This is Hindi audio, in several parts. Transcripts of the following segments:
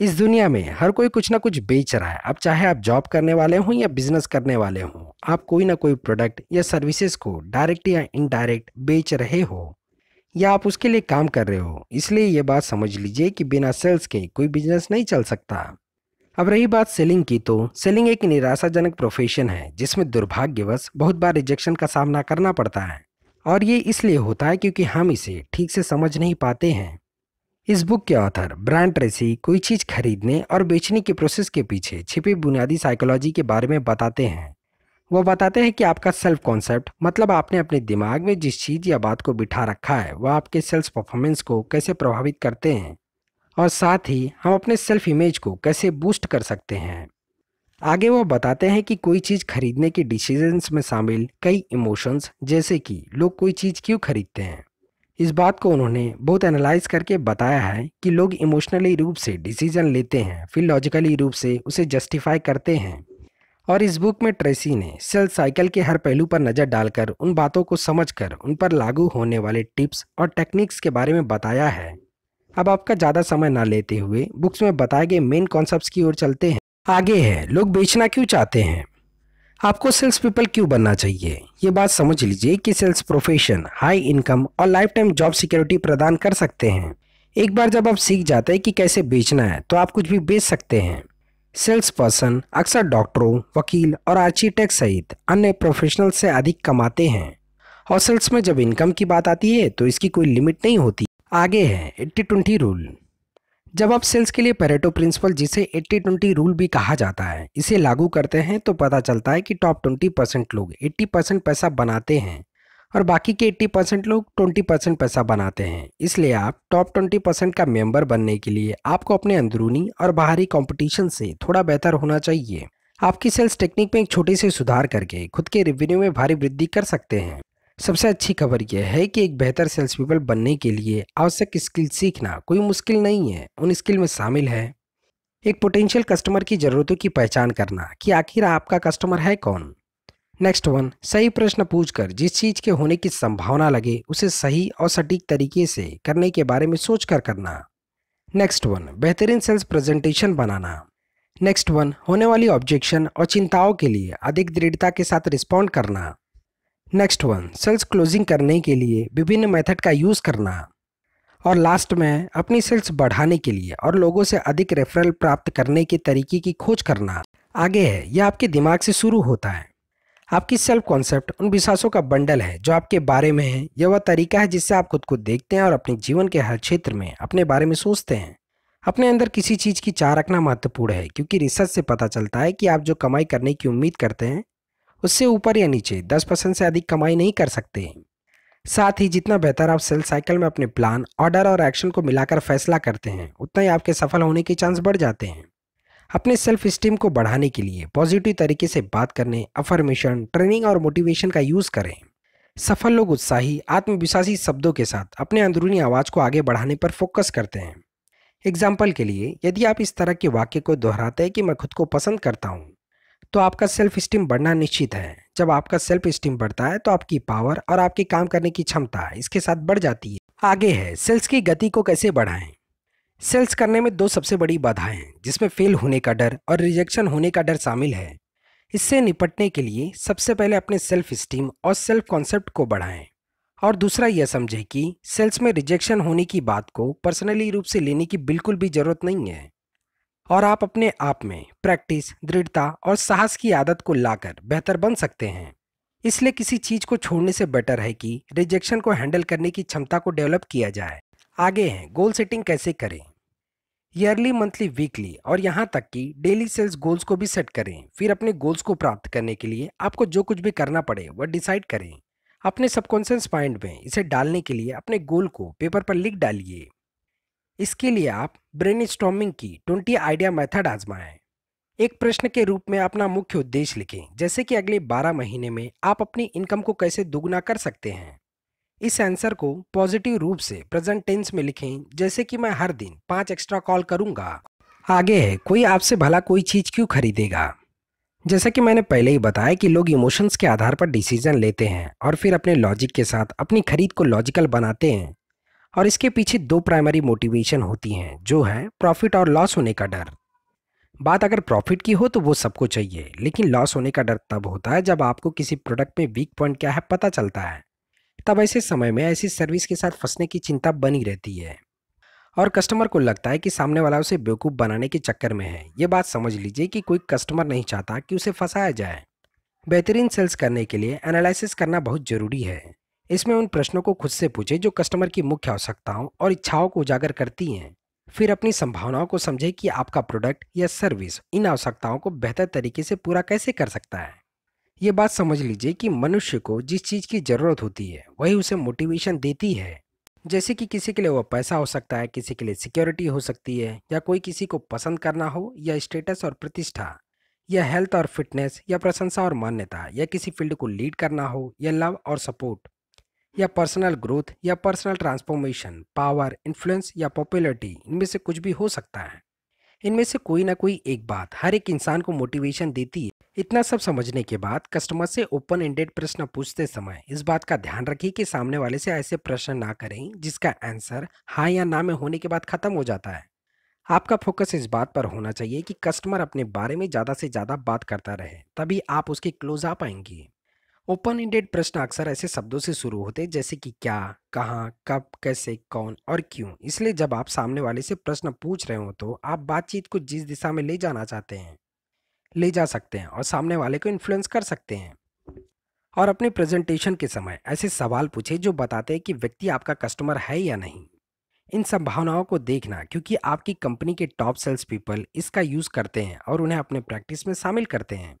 इस दुनिया में हर कोई कुछ ना कुछ बेच रहा है अब चाहे आप जॉब करने वाले हों या बिजनेस करने वाले हों आप कोई ना कोई प्रोडक्ट या सर्विसेज को डायरेक्ट या इनडायरेक्ट बेच रहे हो या आप उसके लिए काम कर रहे हो इसलिए ये बात समझ लीजिए कि बिना सेल्स के कोई बिजनेस नहीं चल सकता अब रही बात सेलिंग की तो सेलिंग एक निराशाजनक प्रोफेशन है जिसमें दुर्भाग्यवश बहुत बार रिजेक्शन का सामना करना पड़ता है और ये इसलिए होता है क्योंकि हम इसे ठीक से समझ नहीं पाते हैं इस बुक के ऑथर ब्रांड ट्रेसी कोई चीज़ खरीदने और बेचने के प्रोसेस के पीछे छिपी बुनियादी साइकोलॉजी के बारे में बताते हैं वो बताते हैं कि आपका सेल्फ कॉन्सेप्ट मतलब आपने अपने दिमाग में जिस चीज़ या बात को बिठा रखा है वह आपके सेल्स परफॉर्मेंस को कैसे प्रभावित करते हैं और साथ ही हम अपने सेल्फ इमेज को कैसे बूस्ट कर सकते हैं आगे वो बताते हैं कि कोई चीज़ खरीदने के डिसीजंस में शामिल कई इमोशंस जैसे कि लोग कोई चीज़ क्यों खरीदते हैं इस बात को उन्होंने बहुत एनालाइज करके बताया है कि लोग इमोशनली रूप से डिसीजन लेते हैं फिर लॉजिकली रूप से उसे जस्टिफाई करते हैं और इस बुक में ट्रेसी ने सेल साइकिल के हर पहलू पर नज़र डालकर उन बातों को समझकर उन पर लागू होने वाले टिप्स और टेक्निक्स के बारे में बताया है अब आपका ज़्यादा समय ना लेते हुए बुक्स में बताए गए मेन कॉन्सेप्ट की ओर चलते हैं आगे है लोग बेचना क्यों चाहते हैं आपको सेल्स पीपल क्यों बनना चाहिए ये बात समझ लीजिए कि सेल्स प्रोफेशन हाई इनकम और लाइफ टाइम जॉब सिक्योरिटी प्रदान कर सकते हैं एक बार जब आप सीख जाते हैं कि कैसे बेचना है तो आप कुछ भी बेच सकते हैं सेल्स पर्सन अक्सर डॉक्टरों वकील और आर्किटेक्ट सहित अन्य प्रोफेशनल से अधिक कमाते हैं और सेल्स में जब इनकम की बात आती है तो इसकी कोई लिमिट नहीं होती आगे है एट्टी ट्वेंटी रूल जब आप सेल्स के लिए पेरेटो प्रिंसिपल जिसे 80-20 रूल भी कहा जाता है इसे लागू करते हैं तो पता चलता है कि टॉप 20 परसेंट लोग 80 परसेंट पैसा बनाते हैं और बाकी के 80 परसेंट लोग 20 परसेंट पैसा बनाते हैं इसलिए आप टॉप 20 परसेंट का मेंबर बनने के लिए आपको अपने अंदरूनी और बाहरी कंपटीशन से थोड़ा बेहतर होना चाहिए आपकी सेल्स टेक्निक में एक छोटे से सुधार करके खुद के रेवेन्यू में भारी वृद्धि कर सकते हैं सबसे अच्छी खबर यह है कि एक बेहतर सेल्स पीपल बनने के लिए आवश्यक स्किल सीखना कोई मुश्किल नहीं है उन स्किल में शामिल है एक पोटेंशियल कस्टमर की ज़रूरतों की पहचान करना कि आखिर आपका कस्टमर है कौन नेक्स्ट वन सही प्रश्न पूछकर जिस चीज़ के होने की संभावना लगे उसे सही और सटीक तरीके से करने के बारे में सोचकर करना नेक्स्ट वन बेहतरीन सेल्स प्रेजेंटेशन बनाना नेक्स्ट वन होने वाली ऑब्जेक्शन और चिंताओं के लिए अधिक दृढ़ता के साथ रिस्पॉन्ड करना नेक्स्ट वन सेल्स क्लोजिंग करने के लिए विभिन्न मेथड का यूज़ करना और लास्ट में अपनी सेल्स बढ़ाने के लिए और लोगों से अधिक रेफरल प्राप्त करने के तरीके की खोज करना आगे है यह आपके दिमाग से शुरू होता है आपकी सेल्फ कॉन्सेप्ट उन विश्वासों का बंडल है जो आपके बारे में है यह वह तरीका है जिससे आप खुद को देखते हैं और अपने जीवन के हर क्षेत्र में अपने बारे में सोचते हैं अपने अंदर किसी चीज़ की चाह रखना महत्वपूर्ण है क्योंकि रिसर्च से पता चलता है कि आप जो कमाई करने की उम्मीद करते हैं उससे ऊपर या नीचे दस परसेंट से अधिक कमाई नहीं कर सकते साथ ही जितना बेहतर आप सेल साइकिल में अपने प्लान ऑर्डर और एक्शन को मिलाकर फैसला करते हैं उतना ही आपके सफल होने के चांस बढ़ जाते हैं अपने सेल्फ स्टीम को बढ़ाने के लिए पॉजिटिव तरीके से बात करने अफर्मेशन ट्रेनिंग और मोटिवेशन का यूज़ करें सफल लोग उत्साही आत्मविश्वासी शब्दों के साथ अपने अंदरूनी आवाज़ को आगे बढ़ाने पर फोकस करते हैं एग्जाम्पल के लिए यदि आप इस तरह के वाक्य को दोहराते हैं कि मैं खुद को पसंद करता हूँ तो आपका सेल्फ स्टीम बढ़ना निश्चित है जब आपका सेल्फ स्टीम बढ़ता है तो आपकी पावर और आपके काम करने की क्षमता इसके साथ बढ़ जाती है आगे है सेल्स की गति को कैसे बढ़ाएं सेल्स करने में दो सबसे बड़ी बाधाएं जिसमें फेल होने का डर और रिजेक्शन होने का डर शामिल है इससे निपटने के लिए सबसे पहले अपने सेल्फ स्टीम और सेल्फ कॉन्सेप्ट को बढ़ाएं और दूसरा यह समझें कि सेल्स में रिजेक्शन होने की बात को पर्सनली रूप से लेने की बिल्कुल भी ज़रूरत नहीं है और आप अपने आप में प्रैक्टिस दृढ़ता और साहस की आदत को लाकर बेहतर बन सकते हैं इसलिए किसी चीज को छोड़ने से बेटर है कि रिजेक्शन को हैंडल करने की क्षमता को डेवलप किया जाए आगे हैं गोल सेटिंग कैसे करें ईयरली मंथली वीकली और यहाँ तक कि डेली सेल्स गोल्स को भी सेट करें फिर अपने गोल्स को प्राप्त करने के लिए आपको जो कुछ भी करना पड़े वह डिसाइड करें अपने सबकॉन्शियस माइंड में इसे डालने के लिए अपने गोल को पेपर पर लिख डालिए इसके लिए आप ब्रेन स्टॉमिंग की ट्वेंटी आइडिया मेथड आजमाएं एक प्रश्न के रूप में अपना मुख्य उद्देश्य लिखें जैसे कि अगले 12 महीने में आप अपनी इनकम को कैसे दोगुना कर सकते हैं इस आंसर को पॉजिटिव रूप से प्रेजेंट टेंस में लिखें जैसे कि मैं हर दिन पाँच एक्स्ट्रा कॉल करूंगा आगे है कोई आपसे भला कोई चीज़ क्यों खरीदेगा जैसा कि मैंने पहले ही बताया कि लोग इमोशंस के आधार पर डिसीजन लेते हैं और फिर अपने लॉजिक के साथ अपनी खरीद को लॉजिकल बनाते हैं और इसके पीछे दो प्राइमरी मोटिवेशन होती हैं जो है प्रॉफिट और लॉस होने का डर बात अगर प्रॉफिट की हो तो वो सबको चाहिए लेकिन लॉस होने का डर तब होता है जब आपको किसी प्रोडक्ट में वीक पॉइंट क्या है पता चलता है तब ऐसे समय में ऐसी सर्विस के साथ फंसने की चिंता बनी रहती है और कस्टमर को लगता है कि सामने वाला उसे बेवकूफ़ बनाने के चक्कर में है ये बात समझ लीजिए कि कोई कस्टमर नहीं चाहता कि उसे फंसाया जाए बेहतरीन सेल्स करने के लिए एनालिसिस करना बहुत ज़रूरी है इसमें उन प्रश्नों को खुद से पूछें जो कस्टमर की मुख्य आवश्यकताओं और इच्छाओं को उजागर करती हैं फिर अपनी संभावनाओं को समझें कि आपका प्रोडक्ट या सर्विस इन आवश्यकताओं को बेहतर तरीके से पूरा कैसे कर सकता है ये बात समझ लीजिए कि मनुष्य को जिस चीज़ की ज़रूरत होती है वही उसे मोटिवेशन देती है जैसे कि किसी के लिए वह पैसा हो सकता है किसी के लिए सिक्योरिटी हो सकती है या कोई किसी को पसंद करना हो या स्टेटस और प्रतिष्ठा या हेल्थ और फिटनेस या प्रशंसा और मान्यता या किसी फील्ड को लीड करना हो या लव और सपोर्ट या पर्सनल ग्रोथ या पर्सनल ट्रांसफॉर्मेशन पावर इन्फ्लुएंस या पॉपुलरिटी इनमें से कुछ भी हो सकता है इनमें से कोई ना कोई एक बात हर एक इंसान को मोटिवेशन देती है इतना सब समझने के बाद कस्टमर से ओपन एंडेड प्रश्न पूछते समय इस बात का ध्यान रखिए कि सामने वाले से ऐसे प्रश्न ना करें जिसका आंसर हाँ या ना में होने के बाद खत्म हो जाता है आपका फोकस इस बात पर होना चाहिए कि कस्टमर अपने बारे में ज़्यादा से ज़्यादा बात करता रहे तभी आप उसके क्लोज आ पाएंगे ओपन इंडेड प्रश्न अक्सर ऐसे शब्दों से शुरू होते हैं जैसे कि क्या कहाँ कब कैसे कौन और क्यों इसलिए जब आप सामने वाले से प्रश्न पूछ रहे हो तो आप बातचीत को जिस दिशा में ले जाना चाहते हैं ले जा सकते हैं और सामने वाले को इन्फ्लुएंस कर सकते हैं और अपने प्रेजेंटेशन के समय ऐसे सवाल पूछे जो बताते हैं कि व्यक्ति आपका कस्टमर है या नहीं इन संभावनाओं को देखना क्योंकि आपकी कंपनी के टॉप सेल्स पीपल इसका यूज़ करते हैं और उन्हें अपने प्रैक्टिस में शामिल करते हैं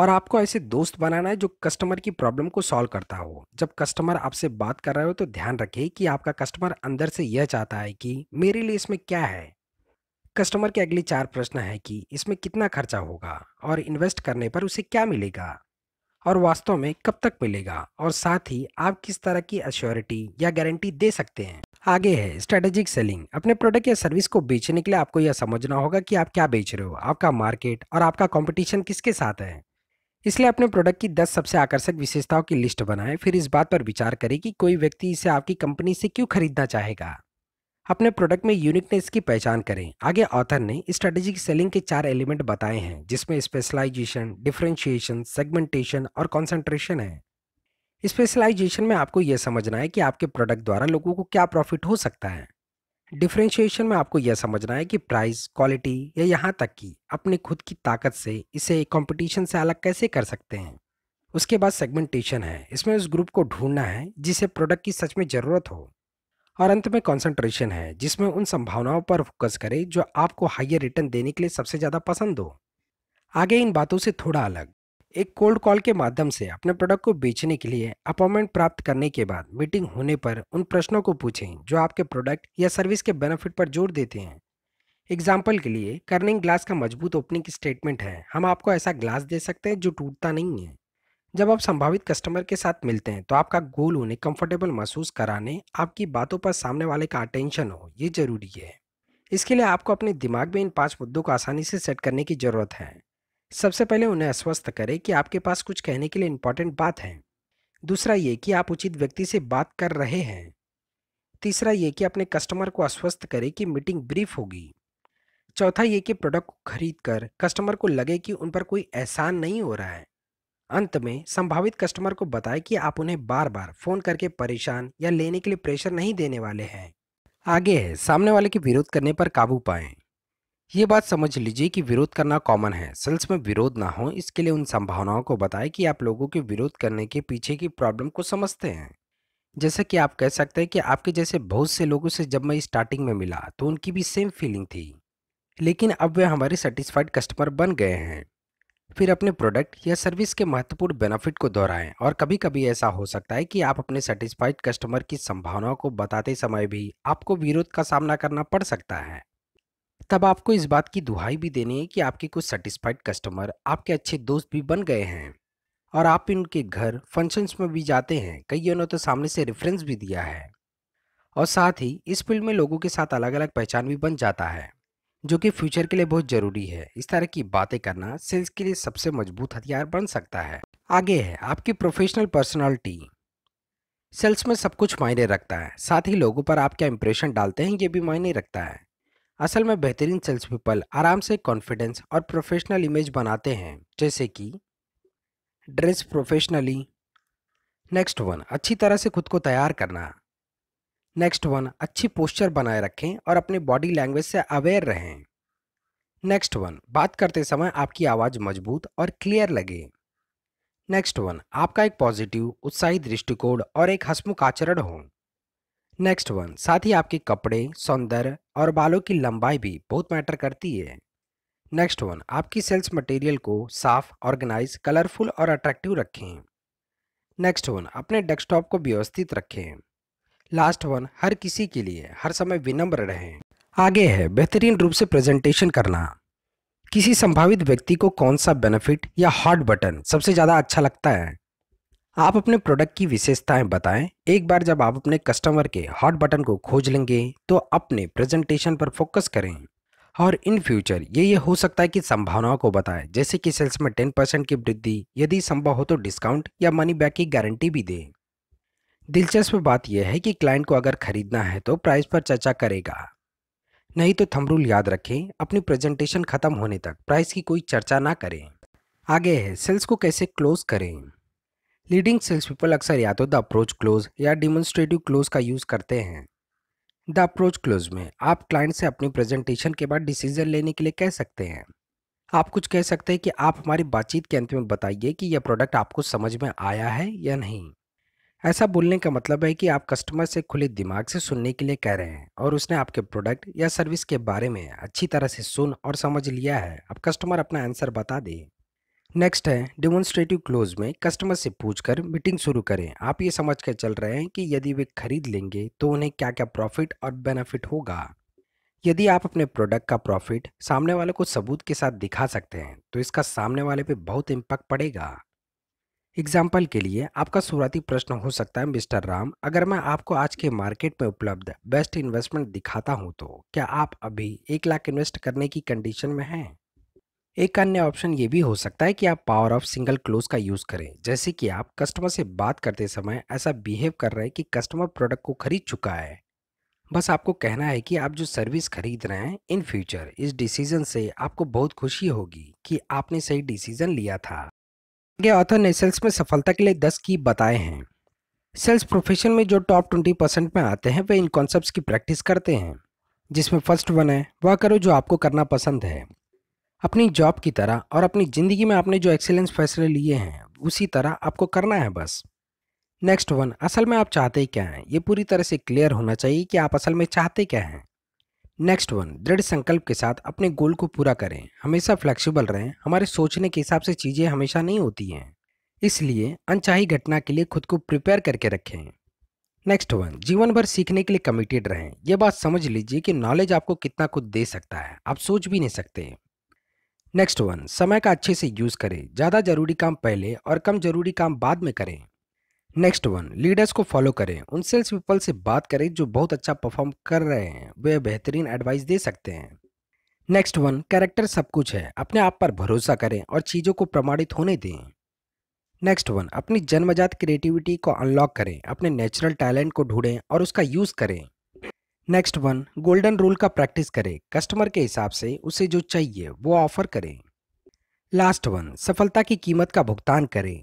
और आपको ऐसे दोस्त बनाना है जो कस्टमर की प्रॉब्लम को सॉल्व करता हो जब कस्टमर आपसे बात कर रहे हो तो ध्यान रखें कि आपका कस्टमर अंदर से यह चाहता है कि मेरे लिए इसमें क्या है कस्टमर के अगले चार प्रश्न है कि इसमें कितना खर्चा होगा और इन्वेस्ट करने पर उसे क्या मिलेगा और वास्तव में कब तक मिलेगा और साथ ही आप किस तरह की अश्योरिटी या गारंटी दे सकते हैं आगे है स्ट्रेटेजिक सेलिंग अपने प्रोडक्ट या सर्विस को बेचने के लिए आपको यह समझना होगा कि आप क्या बेच रहे हो आपका मार्केट और आपका कंपटीशन किसके साथ है इसलिए अपने प्रोडक्ट की 10 सबसे आकर्षक विशेषताओं की लिस्ट बनाएं फिर इस बात पर विचार करें कि कोई व्यक्ति इसे आपकी कंपनी से क्यों खरीदना चाहेगा अपने प्रोडक्ट में यूनिकनेस की पहचान करें आगे ऑथर ने स्ट्रेटेजिक सेलिंग के चार एलिमेंट बताए हैं जिसमें स्पेशलाइजेशन डिफ्रेंशिएशन सेगमेंटेशन और कॉन्सेंट्रेशन है स्पेशलाइजेशन में आपको यह समझना है कि आपके प्रोडक्ट द्वारा लोगों को क्या प्रॉफिट हो सकता है डिफ्रेंशिएशन में आपको यह समझना है कि प्राइस क्वालिटी या यहाँ तक कि अपने खुद की ताकत से इसे कंपटीशन से अलग कैसे कर सकते हैं उसके बाद सेगमेंटेशन है इसमें उस ग्रुप को ढूंढना है जिसे प्रोडक्ट की सच में ज़रूरत हो और अंत में कंसंट्रेशन है जिसमें उन संभावनाओं पर फोकस करें जो आपको हाइयर रिटर्न देने के लिए सबसे ज़्यादा पसंद हो आगे इन बातों से थोड़ा अलग एक कोल्ड कॉल के माध्यम से अपने प्रोडक्ट को बेचने के लिए अपॉइंटमेंट प्राप्त करने के बाद मीटिंग होने पर उन प्रश्नों को पूछें जो आपके प्रोडक्ट या सर्विस के बेनिफिट पर जोर देते हैं एग्जाम्पल के लिए कर्निंग ग्लास का मजबूत ओपनिंग स्टेटमेंट है हम आपको ऐसा ग्लास दे सकते हैं जो टूटता नहीं है जब आप संभावित कस्टमर के साथ मिलते हैं तो आपका गोल उन्हें कंफर्टेबल महसूस कराने आपकी बातों पर सामने वाले का अटेंशन हो ये जरूरी है इसके लिए आपको अपने दिमाग में इन पांच मुद्दों को आसानी से सेट करने की ज़रूरत है सबसे पहले उन्हें आश्वस्त करें कि आपके पास कुछ कहने के लिए इम्पॉर्टेंट बात है दूसरा ये कि आप उचित व्यक्ति से बात कर रहे हैं तीसरा ये कि अपने कस्टमर को आश्वस्त करें कि मीटिंग ब्रीफ होगी चौथा ये कि प्रोडक्ट को खरीद कर कस्टमर को लगे कि उन पर कोई एहसान नहीं हो रहा है अंत में संभावित कस्टमर को बताएं कि आप उन्हें बार बार फ़ोन करके परेशान या लेने के लिए प्रेशर नहीं देने वाले हैं आगे है सामने वाले के विरोध करने पर काबू पाएं ये बात समझ लीजिए कि विरोध करना कॉमन है सेल्स में विरोध ना हो इसके लिए उन संभावनाओं को बताएं कि आप लोगों के विरोध करने के पीछे की प्रॉब्लम को समझते हैं जैसा कि आप कह सकते हैं कि आपके जैसे बहुत से लोगों से जब मैं स्टार्टिंग में मिला तो उनकी भी सेम फीलिंग थी लेकिन अब वे हमारे सेटिस्फाइड कस्टमर बन गए हैं फिर अपने प्रोडक्ट या सर्विस के महत्वपूर्ण बेनिफिट को दोहराएं और कभी कभी ऐसा हो सकता है कि आप अपने सेटिस्फाइड कस्टमर की संभावनाओं को बताते समय भी आपको विरोध का सामना करना पड़ सकता है तब आपको इस बात की दुहाई भी देनी है कि आपके कुछ सेटिस्फाइड कस्टमर आपके अच्छे दोस्त भी बन गए हैं और आप इनके घर फंक्शंस में भी जाते हैं कईयों ने तो सामने से रेफरेंस भी दिया है और साथ ही इस फील्ड में लोगों के साथ अलग अलग पहचान भी बन जाता है जो कि फ्यूचर के लिए बहुत ज़रूरी है इस तरह की बातें करना सेल्स के लिए सबसे मजबूत हथियार बन सकता है आगे है आपकी प्रोफेशनल पर्सनैलिटी सेल्स में सब कुछ मायने रखता है साथ ही लोगों पर आप क्या इंप्रेशन डालते हैं ये भी मायने रखता है असल में बेहतरीन सेल्स पीपल आराम से कॉन्फिडेंस और प्रोफेशनल इमेज बनाते हैं जैसे कि ड्रेस प्रोफेशनली नेक्स्ट वन अच्छी तरह से खुद को तैयार करना नेक्स्ट वन अच्छी पोस्चर बनाए रखें और अपने बॉडी लैंग्वेज से अवेयर रहें नेक्स्ट वन बात करते समय आपकी आवाज़ मजबूत और क्लियर लगे नेक्स्ट वन आपका एक पॉजिटिव उत्साही दृष्टिकोण और एक हसमुख आचरण हो नेक्स्ट वन साथ ही आपके कपड़े सौंदर्य और बालों की लंबाई भी बहुत मैटर करती है नेक्स्ट वन आपकी सेल्स मटेरियल को साफ ऑर्गेनाइज कलरफुल और अट्रैक्टिव रखें नेक्स्ट वन अपने डेस्कटॉप को व्यवस्थित रखें लास्ट वन हर किसी के लिए हर समय विनम्र रहें आगे है बेहतरीन रूप से प्रेजेंटेशन करना किसी संभावित व्यक्ति को कौन सा बेनिफिट या हॉट बटन सबसे ज़्यादा अच्छा लगता है आप अपने प्रोडक्ट की विशेषताएं बताएं एक बार जब आप अपने कस्टमर के हॉट बटन को खोज लेंगे तो अपने प्रेजेंटेशन पर फोकस करें और इन फ्यूचर ये ये हो सकता है कि संभावनाओं को बताएं जैसे कि सेल्स में टेन परसेंट की वृद्धि यदि संभव हो तो डिस्काउंट या मनी बैक की गारंटी भी दें दिलचस्प बात यह है कि क्लाइंट को अगर खरीदना है तो प्राइस पर चर्चा करेगा नहीं तो थमरूल याद रखें अपनी प्रेजेंटेशन खत्म होने तक प्राइस की कोई चर्चा ना करें आगे है सेल्स को कैसे क्लोज करें लीडिंग सेल्स पीपल अक्सर या तो द अप्रोच क्लोज या डिमोन्स्ट्रेटिव क्लोज का यूज़ करते हैं द अप्रोच क्लोज में आप क्लाइंट से अपनी प्रेजेंटेशन के बाद डिसीजन लेने के लिए कह सकते हैं आप कुछ कह सकते हैं कि आप हमारी बातचीत के अंत में बताइए कि यह प्रोडक्ट आपको समझ में आया है या नहीं ऐसा बोलने का मतलब है कि आप कस्टमर से खुले दिमाग से सुनने के लिए कह रहे हैं और उसने आपके प्रोडक्ट या सर्विस के बारे में अच्छी तरह से सुन और समझ लिया है अब कस्टमर अपना आंसर बता दे नेक्स्ट है डेमोन्स्ट्रेटिव क्लोज में कस्टमर से पूछकर मीटिंग शुरू करें आप ये समझ कर चल रहे हैं कि यदि वे खरीद लेंगे तो उन्हें क्या क्या प्रॉफिट और बेनिफिट होगा यदि आप अपने प्रोडक्ट का प्रॉफिट सामने वाले को सबूत के साथ दिखा सकते हैं तो इसका सामने वाले पे बहुत इम्पैक्ट पड़ेगा एग्जाम्पल के लिए आपका शुरुआती प्रश्न हो सकता है मिस्टर राम अगर मैं आपको आज के मार्केट में उपलब्ध बेस्ट इन्वेस्टमेंट दिखाता हूँ तो क्या आप अभी एक लाख इन्वेस्ट करने की कंडीशन में हैं एक अन्य ऑप्शन ये भी हो सकता है कि आप पावर ऑफ सिंगल क्लोज का यूज़ करें जैसे कि आप कस्टमर से बात करते समय ऐसा बिहेव कर रहे हैं कि कस्टमर प्रोडक्ट को खरीद चुका है बस आपको कहना है कि आप जो सर्विस खरीद रहे हैं इन फ्यूचर इस डिसीजन से आपको बहुत खुशी होगी कि आपने सही डिसीजन लिया था आगे ऑथर ने सेल्स में सफलता के लिए दस की बताए हैं सेल्स प्रोफेशन में जो टॉप ट्वेंटी परसेंट में आते हैं वे इन कॉन्सेप्ट की प्रैक्टिस करते हैं जिसमें फर्स्ट वन है वह करो जो आपको करना पसंद है अपनी जॉब की तरह और अपनी ज़िंदगी में आपने जो एक्सेलेंस फैसले लिए हैं उसी तरह आपको करना है बस नेक्स्ट वन असल में आप चाहते क्या हैं ये पूरी तरह से क्लियर होना चाहिए कि आप असल में चाहते क्या हैं नेक्स्ट वन दृढ़ संकल्प के साथ अपने गोल को पूरा करें हमेशा फ्लेक्सिबल रहें हमारे सोचने के हिसाब से चीज़ें हमेशा नहीं होती हैं इसलिए अनचाही घटना के लिए खुद को प्रिपेयर करके रखें नेक्स्ट वन जीवन भर सीखने के लिए कमिटेड रहें यह बात समझ लीजिए कि नॉलेज आपको कितना कुछ दे सकता है आप सोच भी नहीं सकते नेक्स्ट वन समय का अच्छे से यूज़ करें ज़्यादा जरूरी काम पहले और कम जरूरी काम बाद में करें नेक्स्ट वन लीडर्स को फॉलो करें उन सेल्स पीपल से बात करें जो बहुत अच्छा परफॉर्म कर रहे हैं वे बेहतरीन एडवाइस दे सकते हैं नेक्स्ट वन कैरेक्टर सब कुछ है अपने आप पर भरोसा करें और चीज़ों को प्रमाणित होने दें नेक्स्ट वन अपनी जन्मजात क्रिएटिविटी को अनलॉक करें अपने नेचुरल टैलेंट को ढूंढें और उसका यूज़ करें नेक्स्ट वन गोल्डन रूल का प्रैक्टिस करें कस्टमर के हिसाब से उसे जो चाहिए वो ऑफर करें लास्ट वन सफलता की कीमत का भुगतान करें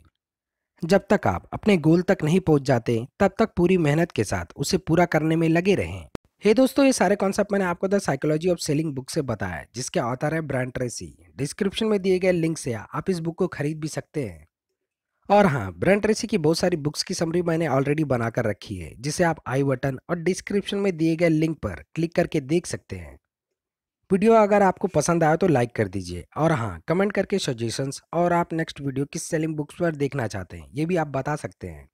जब तक आप अपने गोल तक नहीं पहुंच जाते तब तक पूरी मेहनत के साथ उसे पूरा करने में लगे रहें हे hey दोस्तों ये सारे कॉन्सेप्ट मैंने आपको The Psychology of Selling book से बताया जिसके ऑथर है ब्रांड ट्रेसी डिस्क्रिप्शन में दिए गए लिंक से आप इस बुक को खरीद भी सकते हैं और हाँ ब्रांड ट्रेसी की बहुत सारी बुक्स की समरी मैंने ऑलरेडी बनाकर रखी है जिसे आप आई बटन और डिस्क्रिप्शन में दिए गए लिंक पर क्लिक करके देख सकते हैं वीडियो अगर आपको पसंद आया तो लाइक कर दीजिए और हाँ कमेंट करके सजेशंस और आप नेक्स्ट वीडियो किस सेलिंग बुक्स पर देखना चाहते हैं ये भी आप बता सकते हैं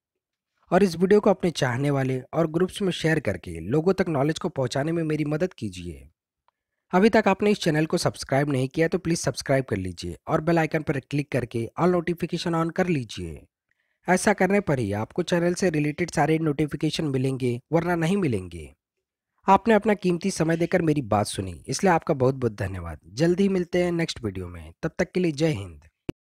और इस वीडियो को अपने चाहने वाले और ग्रुप्स में शेयर करके लोगों तक नॉलेज को पहुँचाने में मेरी मदद कीजिए अभी तक आपने इस चैनल को सब्सक्राइब नहीं किया तो प्लीज़ सब्सक्राइब कर लीजिए और बेल आइकन पर क्लिक करके ऑल नोटिफिकेशन ऑन कर लीजिए ऐसा करने पर ही आपको चैनल से रिलेटेड सारे नोटिफिकेशन मिलेंगे वरना नहीं मिलेंगे आपने अपना कीमती समय देकर मेरी बात सुनी इसलिए आपका बहुत बहुत धन्यवाद जल्दी मिलते हैं नेक्स्ट वीडियो में तब तक के लिए जय हिंद